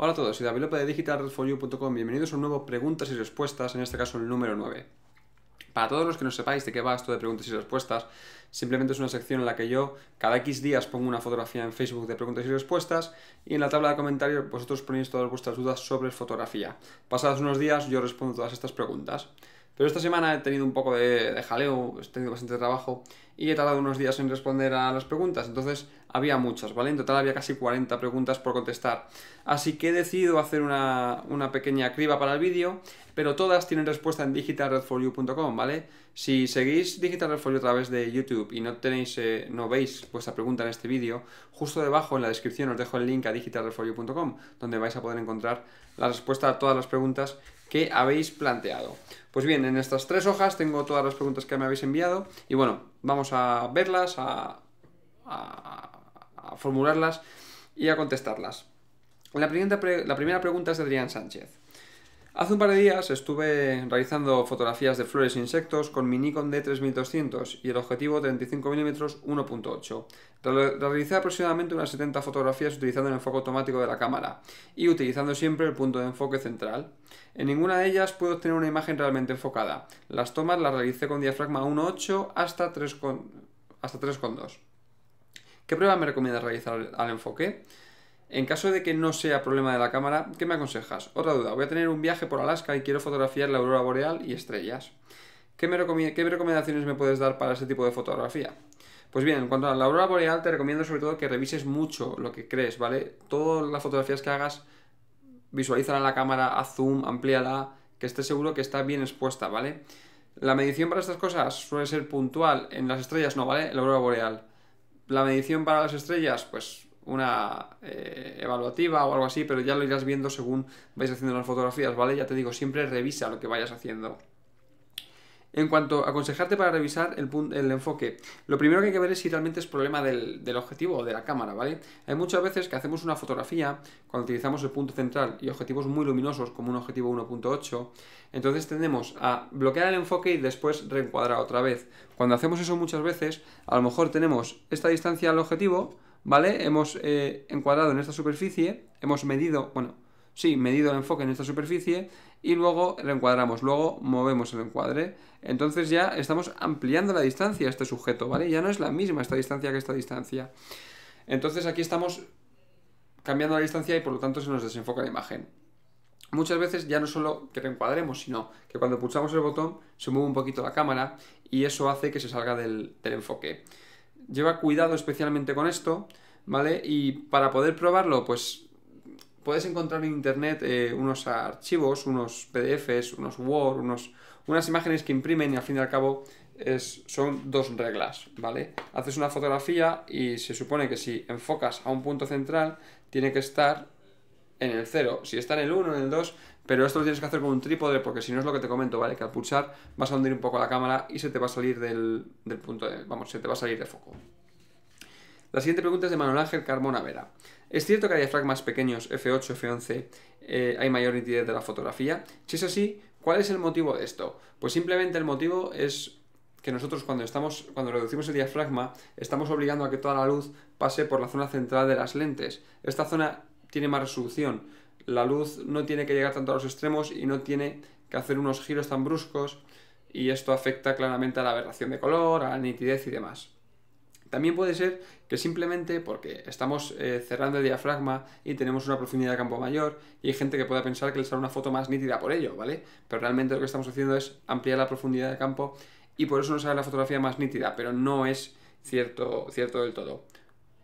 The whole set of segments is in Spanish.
Hola a todos, soy David López de Bienvenidos a un nuevo Preguntas y Respuestas, en este caso el número 9. Para todos los que no sepáis de qué va esto de preguntas y respuestas, simplemente es una sección en la que yo cada X días pongo una fotografía en Facebook de preguntas y respuestas y en la tabla de comentarios vosotros ponéis todas vuestras dudas sobre fotografía. Pasados unos días yo respondo todas estas preguntas. Pero esta semana he tenido un poco de, jaleo, he tenido bastante trabajo y he tardado unos días en responder a las preguntas. Entonces había muchas, ¿vale? En total había casi 40 preguntas por contestar. Así que he decidido hacer una, pequeña criba para el vídeo, pero todas tienen respuesta en digitalredforyou.com, ¿vale? Si seguís Digital a través de YouTube y no tenéis, eh, no veis vuestra pregunta en este vídeo, justo debajo en la descripción os dejo el link a digitalredforyou.com, donde vais a poder encontrar la respuesta a todas las preguntas que habéis planteado. Pues bien, en estas tres hojas tengo todas las preguntas que me habéis enviado y bueno, vamos a verlas, a, formularlas y a contestarlas. La primera, la primera pregunta es de Adrián Sánchez. Hace un par de días estuve realizando fotografías de flores e insectos con mi Nikon D3200 y el objetivo 35mm 1.8. Realicé aproximadamente unas 70 fotografías utilizando el enfoque automático de la cámara y utilizando siempre el punto de enfoque central. En ninguna de ellas puedo obtener una imagen realmente enfocada. Las tomas las realicé con diafragma 1.8 hasta 3.2. Hasta dos. ¿Qué pruebas me recomiendas realizar al enfoque? En caso de que no sea problema de la cámara, ¿qué me aconsejas? Otra duda, voy a tener un viaje por Alaska y quiero fotografiar la aurora boreal y estrellas. ¿Qué, me ¿Qué recomendaciones me puedes dar para ese tipo de fotografía? Pues bien, en cuanto a la aurora boreal, te recomiendo sobre todo que revises mucho lo que crees, ¿vale? Todas las fotografías que hagas, visualízala en la cámara, haz zoom, amplíala, que esté seguro que está bien expuesta, ¿vale? La medición para estas cosas suele ser puntual, en las estrellas no, ¿vale? La aurora boreal. La medición para las estrellas, pues una eh, evaluativa o algo así, pero ya lo irás viendo según vais haciendo las fotografías, ¿vale? Ya te digo, siempre revisa lo que vayas haciendo. En cuanto a aconsejarte para revisar el, enfoque, lo primero que hay que ver es si realmente es problema del, del, objetivo o de la cámara, ¿vale? Hay muchas veces que hacemos una fotografía cuando utilizamos el punto central y objetivos muy luminosos como un objetivo 1.8, entonces tendemos a bloquear el enfoque y después reencuadrar otra vez. Cuando hacemos eso muchas veces, a lo mejor tenemos esta distancia al objetivo, ¿vale? Hemos eh, encuadrado en esta superficie, hemos medido, bueno, sí, medido el enfoque en esta superficie y luego reencuadramos, luego movemos el encuadre. Entonces ya estamos ampliando la distancia a este sujeto, ¿vale? Ya no es la misma esta distancia que esta distancia. Entonces aquí estamos cambiando la distancia y por lo tanto se nos desenfoca la imagen. Muchas veces ya no solo que reencuadremos, sino que cuando pulsamos el botón se mueve un poquito la cámara y eso hace que se salga del enfoque lleva cuidado especialmente con esto, ¿vale? Y para poder probarlo, pues puedes encontrar en internet eh, unos archivos, unos PDFs, unos Word, unos, unas imágenes que imprimen y al fin y al cabo es, son dos reglas, ¿vale? Haces una fotografía y se supone que si enfocas a un punto central, tiene que estar en el 0. Si está en el 1, en el 2, pero esto lo tienes que hacer con un trípode porque si no es lo que te comento, ¿vale? Que al pulsar vas a hundir un poco la cámara y se te va a salir del, punto de... Vamos, se te va a salir de foco. La siguiente pregunta es de Manuel Ángel Carmona Vera. ¿Es cierto que hay diafragmas pequeños F8, F11 eh, hay mayor nitidez de la fotografía? Si es así, ¿cuál es el motivo de esto? Pues simplemente el motivo es que nosotros cuando estamos cuando reducimos el diafragma estamos obligando a que toda la luz pase por la zona central de las lentes. Esta zona tiene más resolución, la luz no tiene que llegar tanto a los extremos y no tiene que hacer unos giros tan bruscos y esto afecta claramente a la aberración de color, a la nitidez y demás. También puede ser que simplemente porque estamos eh, cerrando el diafragma y tenemos una profundidad de campo mayor y hay gente que pueda pensar que le sale una foto más nítida por ello, ¿vale? Pero realmente lo que estamos haciendo es ampliar la profundidad de campo y por eso nos sale la fotografía más nítida, pero no es cierto, cierto del todo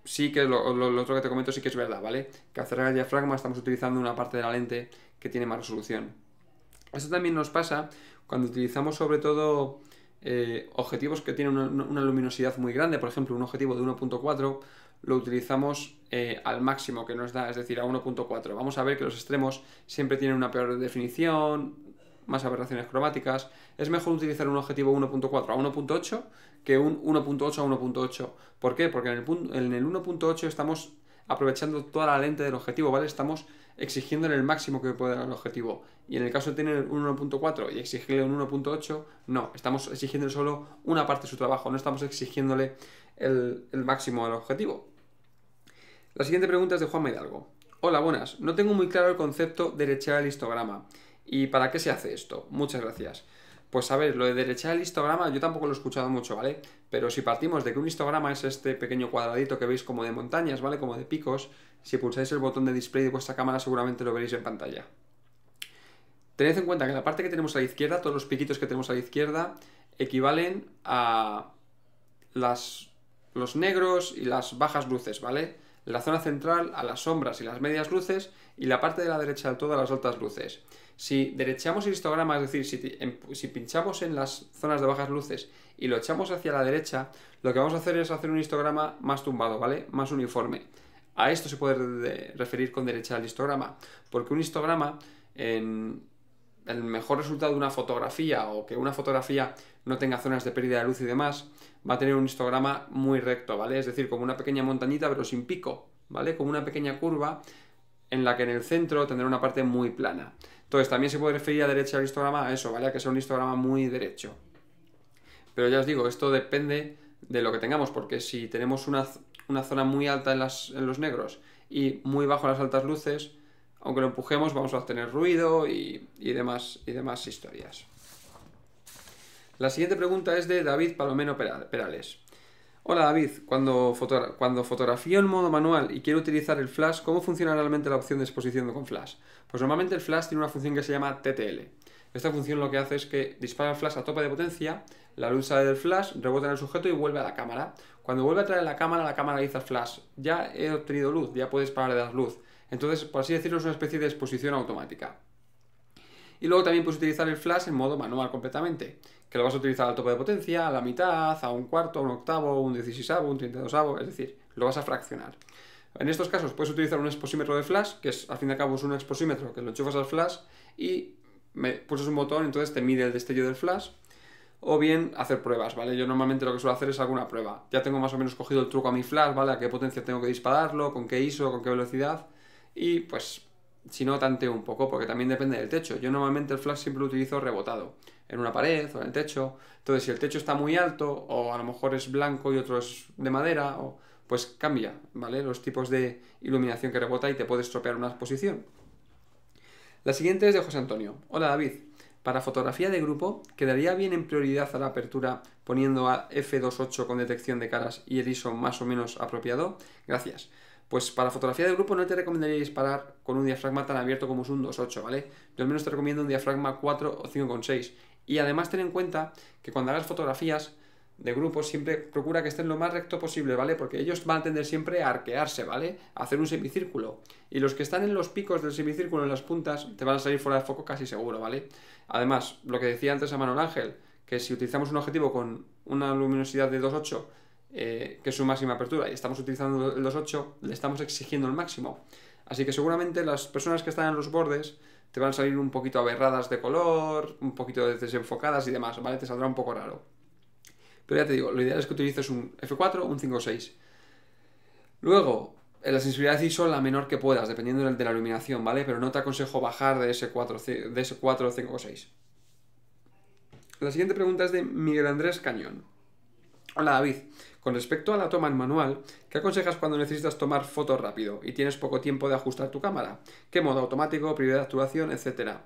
sí que lo, otro que te comento sí que es verdad, ¿vale? Que al cerrar el diafragma estamos utilizando una parte de la lente que tiene más resolución. Esto también nos pasa cuando utilizamos sobre todo eh, objetivos que tienen una, luminosidad muy grande, por ejemplo un objetivo de 1.4 lo utilizamos eh, al máximo que nos da, es decir, a 1.4. Vamos a ver que los extremos siempre tienen una peor definición, más aberraciones cromáticas. Es mejor utilizar un objetivo 1.4 a 1.8 que un 1.8 a 1.8. ¿Por qué? Porque en el, 1.8 estamos aprovechando toda la lente del objetivo, ¿vale? Estamos exigiéndole el máximo que pueda el objetivo. Y en el caso de tener un 1.4 y exigirle un 1.8, no, estamos exigiendo solo una parte de su trabajo, no estamos exigiéndole el, máximo al objetivo. La siguiente pregunta es de Juan Hidalgo. Hola, buenas. No tengo muy claro el concepto de del el histograma. ¿Y para qué se hace esto? Muchas gracias. Pues a ver, lo de derechar el histograma yo tampoco lo he escuchado mucho, ¿vale? Pero si partimos de que un histograma es este pequeño cuadradito que veis como de montañas, ¿vale? Como de picos, si pulsáis el botón de display de vuestra cámara seguramente lo veréis en pantalla. Tened en cuenta que la parte que tenemos a la izquierda, todos los piquitos que tenemos a la izquierda, equivalen a las, los negros y las bajas luces, ¿vale? la zona central a las sombras y las medias luces y la parte de la derecha del todo a las altas luces. Si derechamos el histograma, es decir, si, si, pinchamos en las zonas de bajas luces y lo echamos hacia la derecha, lo que vamos a hacer es hacer un histograma más tumbado, ¿vale? Más uniforme. A esto se puede referir con derecha al histograma, porque un histograma en el mejor resultado de una fotografía o que una fotografía no tenga zonas de pérdida de luz y demás, va a tener un histograma muy recto, ¿vale? Es decir, como una pequeña montañita pero sin pico, ¿vale? Como una pequeña curva en la que en el centro tendrá una parte muy plana. Entonces también se puede referir a derecha al histograma a eso, ¿vale? que sea un histograma muy derecho. Pero ya os digo, esto depende de lo que tengamos, porque si tenemos una, zona muy alta en, en los negros y muy bajo en las altas luces, aunque lo empujemos vamos a obtener ruido y, demás, y demás historias. La siguiente pregunta es de David Palomeno Perales. Hola David, cuando, cuando fotografío en modo manual y quiero utilizar el flash, ¿cómo funciona realmente la opción de exposición con flash? Pues normalmente el flash tiene una función que se llama TTL. Esta función lo que hace es que dispara el flash a tope de potencia, la luz sale del flash, rebota en el sujeto y vuelve a la cámara. Cuando vuelve a traer la cámara, la cámara dice al flash, ya he obtenido luz, ya puedes parar de dar luz. Entonces, por así decirlo, es una especie de exposición automática. Y luego también puedes utilizar el flash en modo manual completamente, que lo vas a utilizar al tope de potencia, a la mitad, a un cuarto, a un octavo, un a un dosavo, es decir, lo vas a fraccionar. En estos casos puedes utilizar un exposímetro de flash, que es al fin y al cabo es un exposímetro que lo enchufas al flash y me pulsas un botón, entonces te mide el destello del flash, o bien hacer pruebas, ¿vale? Yo normalmente lo que suelo hacer es alguna prueba. Ya tengo más o menos cogido el truco a mi flash, ¿vale? A qué potencia tengo que dispararlo, con qué ISO, con qué velocidad y pues si no tanteo un poco, porque también depende del techo. Yo normalmente el flash siempre lo utilizo rebotado, en una pared o en el techo. Entonces, si el techo está muy alto, o a lo mejor es blanco y otro es de madera, o, pues cambia, ¿vale? Los tipos de iluminación que rebota y te puedes estropear una exposición. La siguiente es de José Antonio. Hola David. Para fotografía de grupo, ¿quedaría bien en prioridad a la apertura poniendo a F28 con detección de caras y el ISO más o menos apropiado? Gracias pues para fotografía de grupo no te recomendaría disparar con un diafragma tan abierto como es un 2.8, ¿vale? Yo al menos te recomiendo un diafragma 4 o 5.6. Y además ten en cuenta que cuando hagas fotografías de grupo siempre procura que estén lo más recto posible, ¿vale? Porque ellos van a tender siempre a arquearse, ¿vale? A hacer un semicírculo. Y los que están en los picos del semicírculo, en las puntas, te van a salir fuera de foco casi seguro, ¿vale? Además, lo que decía antes a Manuel Ángel, que si utilizamos un objetivo con una luminosidad de 2.8, eh, que es su máxima apertura, y estamos utilizando los 8, le estamos exigiendo el máximo. Así que seguramente las personas que están en los bordes te van a salir un poquito aberradas de color, un poquito desenfocadas y demás, ¿vale? Te saldrá un poco raro. Pero ya te digo, lo ideal es que utilices un F4, un 5.6. o Luego, eh, la sensibilidad ISO la menor que puedas, dependiendo de la iluminación, ¿vale? Pero no te aconsejo bajar de ese 4, de ese o 6. La siguiente pregunta es de Miguel Andrés Cañón. Hola David, con respecto a la toma en manual, ¿qué aconsejas cuando necesitas tomar fotos rápido y tienes poco tiempo de ajustar tu cámara? ¿Qué modo automático, prioridad de actuación, etcétera?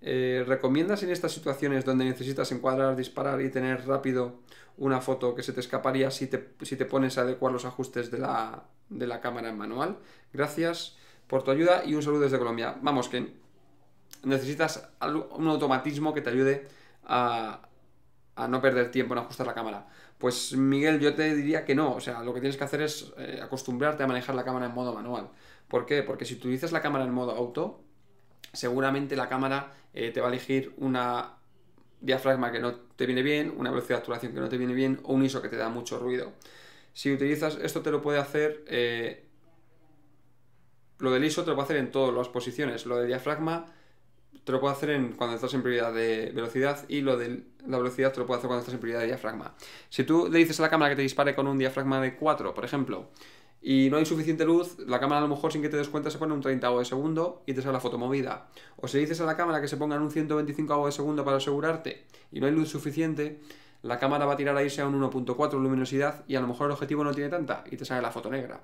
Eh, ¿Recomiendas en estas situaciones donde necesitas encuadrar, disparar y tener rápido una foto que se te escaparía si te, si te pones a adecuar los ajustes de la, cámara en manual? Gracias por tu ayuda y un saludo desde Colombia. Vamos, que necesitas un automatismo que te ayude a, a no perder tiempo en ajustar la cámara. Pues Miguel, yo te diría que no. O sea, lo que tienes que hacer es eh, acostumbrarte a manejar la cámara en modo manual. ¿Por qué? Porque si utilizas la cámara en modo auto, seguramente la cámara eh, te va a elegir una diafragma que no te viene bien, una velocidad de actuación que no te viene bien o un ISO que te da mucho ruido. Si utilizas esto te lo puede hacer... Eh, lo del ISO te lo puede hacer en todas las posiciones. Lo del diafragma te lo puede hacer en, cuando estás en prioridad de velocidad y lo del la velocidad te lo puede hacer cuando estás en prioridad de diafragma. Si tú le dices a la cámara que te dispare con un diafragma de 4, por ejemplo, y no hay suficiente luz, la cámara a lo mejor sin que te des cuenta se pone un 30 de segundo y te sale la foto movida. O si le dices a la cámara que se ponga en un 125 de segundo para asegurarte y no hay luz suficiente, la cámara va a tirar a irse a un 1.4 luminosidad y a lo mejor el objetivo no tiene tanta y te sale la foto negra.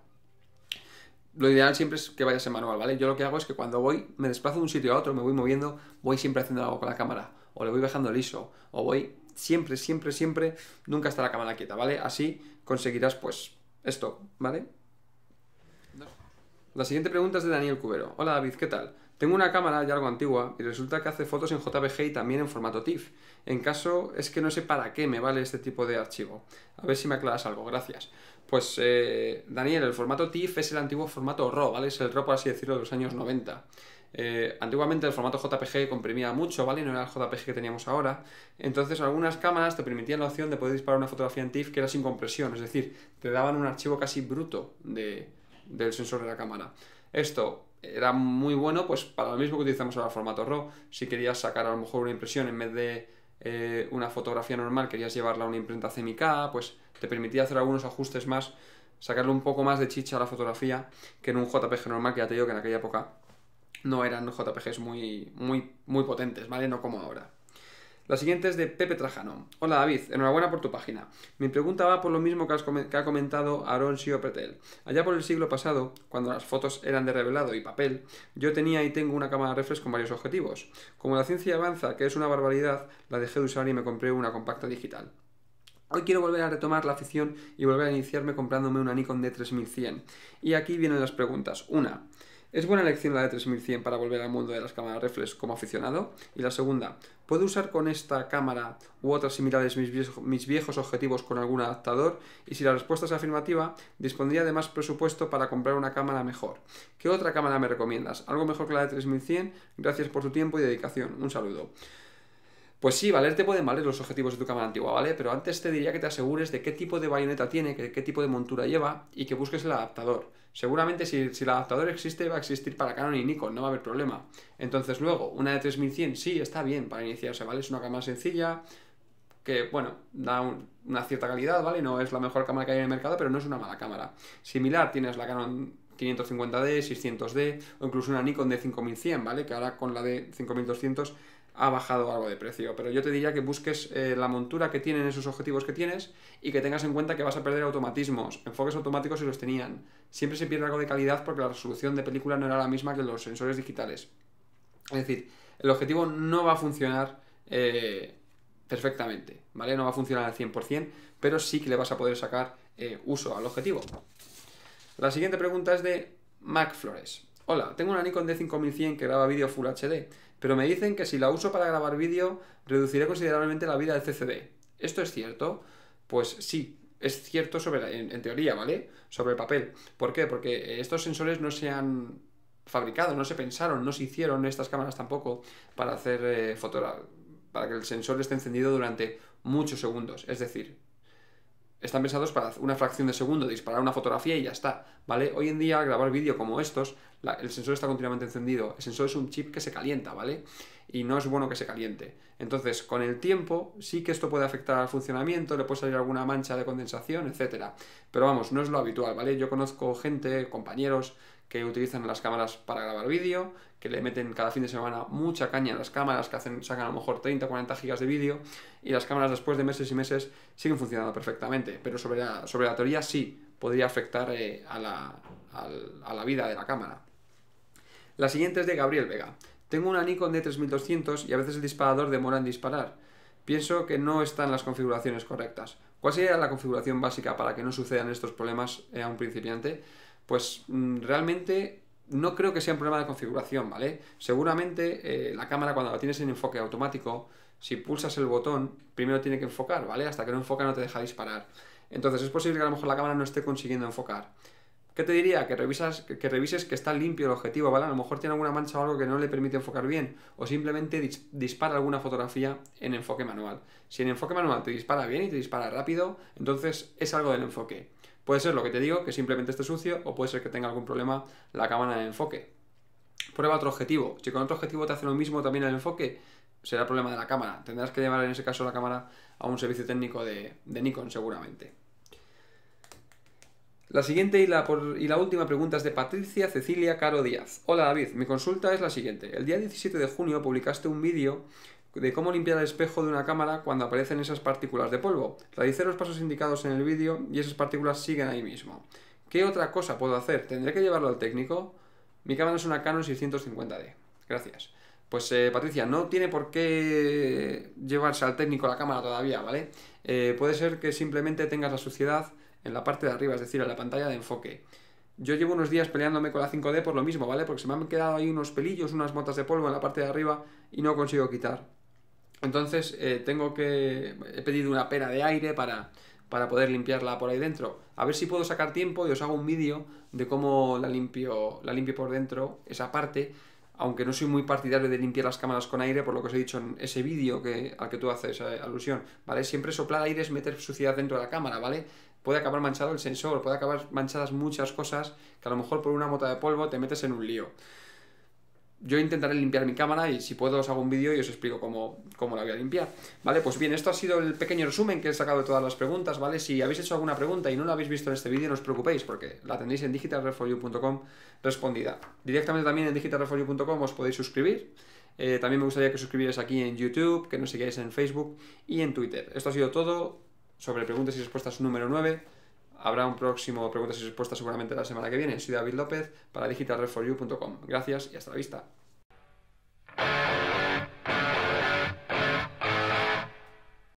Lo ideal siempre es que vayas en manual, ¿vale? Yo lo que hago es que cuando voy, me desplazo de un sitio a otro, me voy moviendo, voy siempre haciendo algo con la cámara o le voy bajando liso, o voy siempre, siempre, siempre, nunca está la cámara quieta, ¿vale? Así conseguirás, pues, esto, ¿vale? La siguiente pregunta es de Daniel Cubero. Hola David, ¿qué tal? Tengo una cámara ya algo antigua y resulta que hace fotos en JBG y también en formato TIFF. En caso es que no sé para qué me vale este tipo de archivo. A ver si me aclaras algo, gracias. Pues eh, Daniel, el formato TIFF es el antiguo formato RAW, ¿vale? Es el RAW, por así decirlo, de los años 90. Eh, antiguamente el formato JPG comprimía mucho, ¿vale? No era el JPG que teníamos ahora. Entonces algunas cámaras te permitían la opción de poder disparar una fotografía en TIFF que era sin compresión, es decir, te daban un archivo casi bruto del sensor de la cámara. Esto era muy bueno, pues para lo mismo que utilizamos ahora el formato RAW. Si querías sacar a lo mejor una impresión en vez de eh, una fotografía normal, querías llevarla a una imprenta CMYK, pues te permitía hacer algunos ajustes más, sacarle un poco más de chicha a la fotografía que en un JPG normal que ya te digo que en aquella época no eran JPGs muy, muy, muy potentes, ¿vale? No como ahora. La siguiente es de Pepe Trajano. Hola David, enhorabuena por tu página. Mi pregunta va por lo mismo que, ha comentado Aaron Sio Allá por el siglo pasado, cuando las fotos eran de revelado y papel, yo tenía y tengo una cámara reflex con varios objetivos. Como la ciencia avanza, que es una barbaridad, la dejé de usar y me compré una compacta digital. Hoy quiero volver a retomar la afición y volver a iniciarme comprándome una Nikon D3100. Y aquí vienen las preguntas. Una, es buena elección la de 3100 para volver al mundo de las cámaras reflex como aficionado. Y la segunda, ¿puedo usar con esta cámara u otras similares mis, mis viejos objetivos con algún adaptador? Y si la respuesta es afirmativa, dispondría de más presupuesto para comprar una cámara mejor. ¿Qué otra cámara me recomiendas? ¿Algo mejor que la de 3100? Gracias por tu tiempo y dedicación. Un saludo. Pues sí, valer te pueden valer los objetivos de tu cámara antigua, ¿vale? Pero antes te diría que te asegures de qué tipo de bayoneta tiene, qué tipo de montura lleva y que busques el adaptador. Seguramente si, si, el adaptador existe, va a existir para Canon y Nikon, no va a haber problema. Entonces luego, una de 3100 sí está bien para iniciarse, ¿vale? Es una cámara sencilla, que bueno, da una cierta calidad, ¿vale? No es la mejor cámara que hay en el mercado, pero no es una mala cámara. Similar tienes la Canon 550D, 600D o incluso una Nikon de 5100, ¿vale? Que ahora con la de 5200 ha bajado algo de precio. Pero yo te diría que busques eh, la montura que tienen esos objetivos que tienes y que tengas en cuenta que vas a perder automatismos, enfoques automáticos si los tenían. Siempre se pierde algo de calidad porque la resolución de película no era la misma que los sensores digitales. Es decir, el objetivo no va a funcionar eh, perfectamente, ¿vale? No va a funcionar al 100%, pero sí que le vas a poder sacar eh, uso al objetivo. La siguiente pregunta es de Mac Flores. Hola, tengo una Nikon D5100 que graba vídeo Full HD, pero me dicen que si la uso para grabar vídeo reduciré considerablemente la vida del CCD. ¿Esto es cierto? Pues sí, es cierto sobre la, en, teoría, ¿vale? Sobre el papel. ¿Por qué? Porque eh, estos sensores no se han fabricado, no se pensaron, no se hicieron estas cámaras tampoco para hacer eh, fotografía, para que el sensor esté encendido durante muchos segundos. Es decir, están pensados para una fracción de segundo, disparar una fotografía y ya está, ¿vale? Hoy en día, grabar vídeo como estos, el sensor está continuamente encendido. El sensor es un chip que se calienta, ¿vale? Y no es bueno que se caliente. Entonces, con el tiempo, sí que esto puede afectar al funcionamiento, le puede salir alguna mancha de condensación, etc. Pero vamos, no es lo habitual, ¿vale? Yo conozco gente, compañeros, que utilizan las cámaras para grabar vídeo, que le meten cada fin de semana mucha caña a las cámaras, que hacen, sacan a lo mejor 30 o 40 gigas de vídeo, y las cámaras después de meses y meses siguen funcionando perfectamente. Pero sobre la, sobre la teoría sí podría afectar eh, a, la, a la vida de la cámara. La siguiente es de Gabriel Vega. Tengo una Nikon D3200 y a veces el disparador demora en disparar. Pienso que no están las configuraciones correctas. ¿Cuál sería la configuración básica para que no sucedan estos problemas eh, a un principiante? pues mm, realmente no creo que sea un problema de configuración, ¿vale? Seguramente eh, la cámara cuando la tienes en enfoque automático, si pulsas el botón, primero tiene que enfocar, ¿vale? Hasta que no enfoca no te deja disparar. Entonces es posible que a lo mejor la cámara no esté consiguiendo enfocar. ¿Qué te diría? Que, revisas, que, revises que está limpio el objetivo, ¿vale? A lo mejor tiene alguna mancha o algo que no le permite enfocar bien, o simplemente dispara alguna fotografía en enfoque manual. Si en enfoque manual te dispara bien y te dispara rápido, entonces es algo del enfoque. Puede ser lo que te digo, que simplemente esté sucio, o puede ser que tenga algún problema la cámara el enfoque. Prueba otro objetivo. Si con otro objetivo te hace lo mismo también el enfoque, será problema de la cámara. Tendrás que llevar en ese caso la cámara a un servicio técnico de, Nikon seguramente. La siguiente y la, y la, última pregunta es de Patricia Cecilia Caro Díaz. Hola David, mi consulta es la siguiente. El día 17 de junio publicaste un vídeo de cómo limpiar el espejo de una cámara cuando aparecen esas partículas de polvo. Realicé los pasos indicados en el vídeo y esas partículas siguen ahí mismo. ¿Qué otra cosa puedo hacer? ¿Tendré que llevarlo al técnico? Mi cámara es una Canon 650D. Gracias. Pues eh, Patricia, no tiene por qué llevarse al técnico la cámara todavía, ¿vale? Eh, puede ser que simplemente tengas la suciedad en la parte de arriba, es decir, en la pantalla de enfoque. Yo llevo unos días peleándome con la 5D por lo mismo, ¿vale? Porque se me han quedado ahí unos pelillos, unas motas de polvo en la parte de arriba y no consigo quitar entonces eh, tengo que... He pedido una pera de aire para, para poder limpiarla por ahí dentro. A ver si puedo sacar tiempo y os hago un vídeo de cómo la limpio, la limpio por dentro, esa parte, aunque no soy muy partidario de limpiar las cámaras con aire, por lo que os he dicho en ese vídeo que, al que tú haces eh, alusión, ¿vale? Siempre soplar aire es meter suciedad dentro de la cámara, ¿vale? Puede acabar manchado el sensor, puede acabar manchadas muchas cosas que a lo mejor por una mota de polvo te metes en un lío yo intentaré limpiar mi cámara y si puedo os hago un vídeo y os explico cómo, la voy a limpiar. Vale, pues bien, esto ha sido el pequeño resumen que he sacado de todas las preguntas, ¿vale? Si habéis hecho alguna pregunta y no la habéis visto en este vídeo, no os preocupéis porque la tendréis en digitalreforyou.com respondida. Directamente también en digitalreforyou.com os podéis suscribir. Eh, también me gustaría que suscribierais aquí en YouTube, que nos sigáis en Facebook y en Twitter. Esto ha sido todo sobre preguntas y respuestas número 9. Habrá un próximo preguntas y respuestas seguramente la semana que viene. Soy David López para digitalreforyou.com. Gracias y hasta la vista.